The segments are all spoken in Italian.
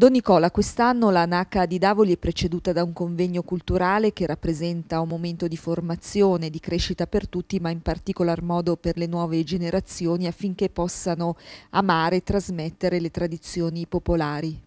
Don Nicola, quest'anno la NACA di Davoli è preceduta da un convegno culturale che rappresenta un momento di formazione, di crescita per tutti, ma in particolar modo per le nuove generazioni affinché possano amare e trasmettere le tradizioni popolari.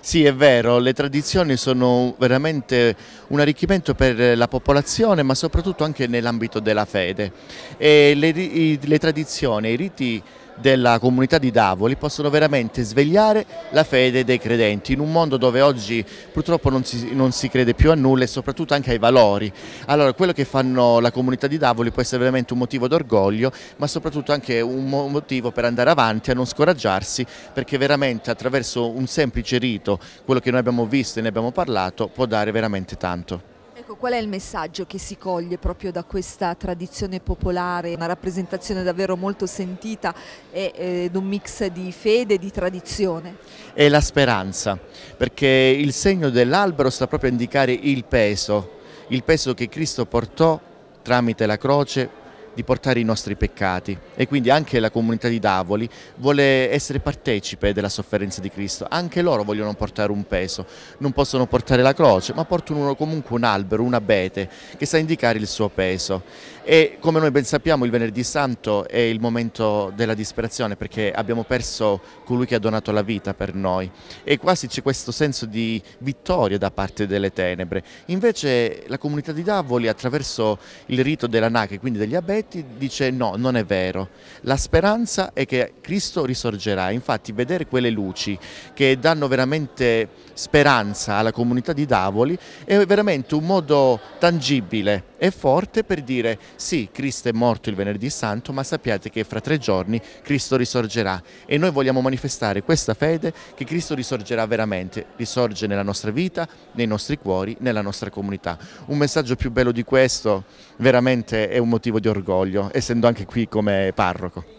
Sì, è vero, le tradizioni sono veramente un arricchimento per la popolazione, ma soprattutto anche nell'ambito della fede. Le, le, tradizioni, i riti della comunità di Davoli possono veramente svegliare la fede dei credenti in un mondo dove oggi purtroppo non si, non si, crede più a nulla e soprattutto anche ai valori. Allora quello che fanno la comunità di Davoli può essere veramente un motivo d'orgoglio ma soprattutto anche un motivo per andare avanti, a non scoraggiarsi perché veramente attraverso un semplice rito, quello che noi abbiamo visto e ne abbiamo parlato, può dare veramente tanto. Ecco, qual è il messaggio che si coglie proprio da questa tradizione popolare, una rappresentazione davvero molto sentita ed eh, un mix di fede e di tradizione? È la speranza, perché il segno dell'albero sta proprio a indicare il peso, il peso che Cristo portò tramite la croce di portare i nostri peccati e quindi anche la comunità di Davoli vuole essere partecipe della sofferenza di Cristo, anche loro vogliono portare un peso, non possono portare la croce ma portano comunque un albero, un abete che sa indicare il suo peso e come noi ben sappiamo il venerdì santo è il momento della disperazione perché abbiamo perso colui che ha donato la vita per noi e quasi c'è questo senso di vittoria da parte delle tenebre. Invece la comunità di Davoli attraverso il rito della Nache, quindi degli abeti, dice no, non è vero. La speranza è che Cristo risorgerà. Infatti vedere quelle luci che danno veramente speranza alla comunità di Davoli è veramente un modo tangibile è forte per dire sì, Cristo è morto il venerdì santo, ma sappiate che fra tre giorni Cristo risorgerà e noi vogliamo manifestare questa fede che Cristo risorgerà veramente, risorge nella nostra vita, nei nostri cuori, nella nostra comunità. Un messaggio più bello di questo veramente è un motivo di orgoglio, essendo anche qui come parroco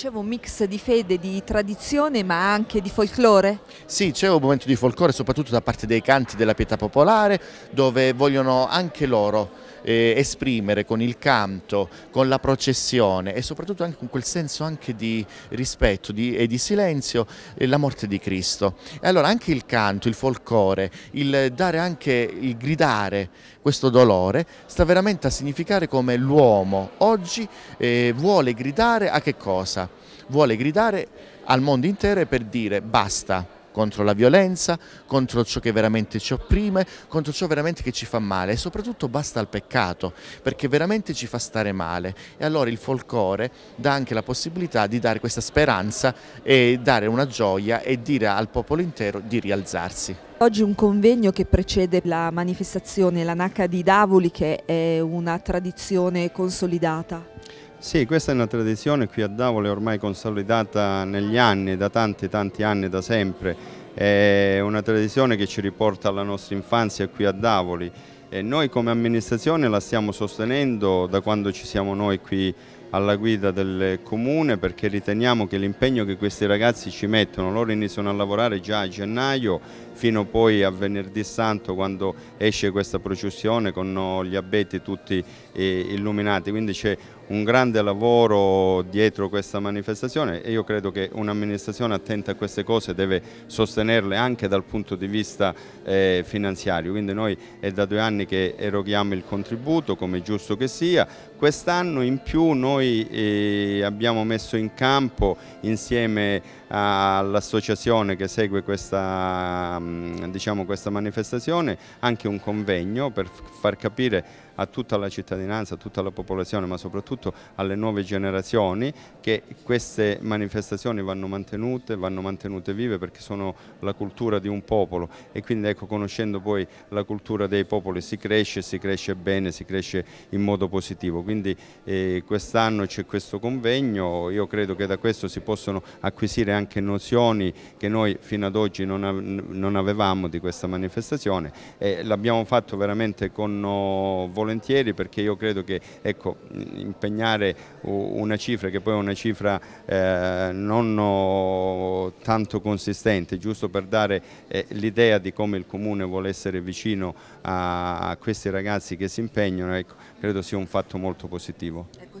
dicevo, un mix di fede, di tradizione ma anche di folklore? Sì, c'è un momento di folklore soprattutto da parte dei canti della pietà popolare dove vogliono anche loro eh, esprimere con il canto, con la processione e soprattutto anche con quel senso anche di rispetto di, e di silenzio eh, la morte di Cristo. E allora anche il canto, il folcore, il dare anche, il gridare questo dolore sta veramente a significare come l'uomo oggi eh, vuole gridare a che cosa? vuole gridare al mondo intero per dire basta contro la violenza, contro ciò che veramente ci opprime, contro ciò veramente che ci fa male e soprattutto basta al peccato perché veramente ci fa stare male e allora il folklore dà anche la possibilità di dare questa speranza e dare una gioia e dire al popolo intero di rialzarsi. Oggi un convegno che precede la manifestazione, l'anaca di Davoli che è una tradizione consolidata. Sì, questa è una tradizione qui a Davole ormai consolidata negli anni, da tanti tanti anni, da sempre. È una tradizione che ci riporta alla nostra infanzia qui a Davoli. E noi come amministrazione la stiamo sostenendo da quando ci siamo noi qui alla guida del comune perché riteniamo che l'impegno che questi ragazzi ci mettono, loro iniziano a lavorare già a gennaio fino poi a venerdì santo quando esce questa processione con gli abeti tutti eh, illuminati, quindi c'è un grande lavoro dietro questa manifestazione e io credo che un'amministrazione attenta a queste cose deve sostenerle anche dal punto di vista eh, finanziario, quindi noi è da due anni che eroghiamo il contributo come giusto che sia, quest'anno in più noi eh, abbiamo messo in campo insieme all'associazione che segue questa, mm, diciamo, questa manifestazione anche un convegno per far capire a tutta la cittadinanza, a tutta la popolazione, ma soprattutto alle nuove generazioni che queste manifestazioni vanno mantenute, vanno mantenute vive perché sono la cultura di un popolo e quindi ecco, conoscendo poi la cultura dei popoli si cresce, si cresce bene, si cresce in modo positivo. Quindi eh, quest'anno c'è questo convegno, io credo che da questo si possono acquisire anche nozioni che noi fino ad oggi non, av non avevamo di questa manifestazione e l'abbiamo fatto veramente con oh, eh, volontà volentieri perché io credo che ecco, impegnare una cifra che poi è una cifra eh, non tanto consistente, giusto per dare eh, l'idea di come il Comune vuole essere vicino a, questi ragazzi che si impegnano, ecco, credo sia un fatto molto positivo. Ecco,